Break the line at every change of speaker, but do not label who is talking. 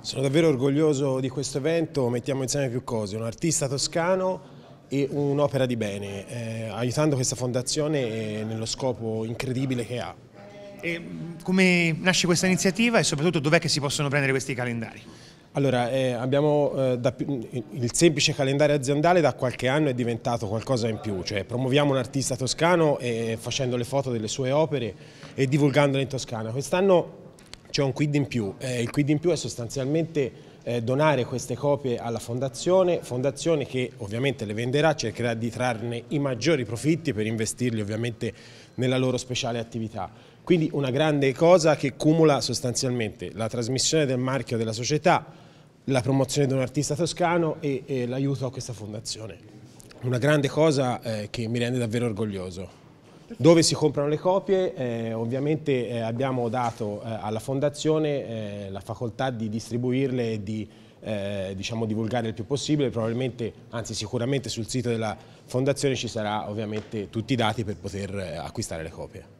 Sono davvero orgoglioso di questo evento, mettiamo insieme più cose, un artista toscano e un'opera di bene, eh, aiutando questa fondazione nello scopo incredibile che ha. E mm, come nasce questa iniziativa e soprattutto dov'è che si possono prendere questi calendari? Allora, eh, abbiamo, eh, da, il semplice calendario aziendale da qualche anno è diventato qualcosa in più, cioè promuoviamo un artista toscano eh, facendo le foto delle sue opere e divulgandole in Toscana. Quest'anno c'è un quid in più, eh, il quid in più è sostanzialmente eh, donare queste copie alla fondazione, fondazione che ovviamente le venderà, cercherà di trarne i maggiori profitti per investirli ovviamente nella loro speciale attività. Quindi una grande cosa che cumula sostanzialmente la trasmissione del marchio della società, la promozione di un artista toscano e, e l'aiuto a questa fondazione. Una grande cosa eh, che mi rende davvero orgoglioso. Dove si comprano le copie? Eh, ovviamente eh, abbiamo dato eh, alla Fondazione eh, la facoltà di distribuirle e di eh, diciamo, divulgare il più possibile, probabilmente, anzi sicuramente sul sito della Fondazione ci sarà ovviamente tutti i dati per poter eh, acquistare le copie.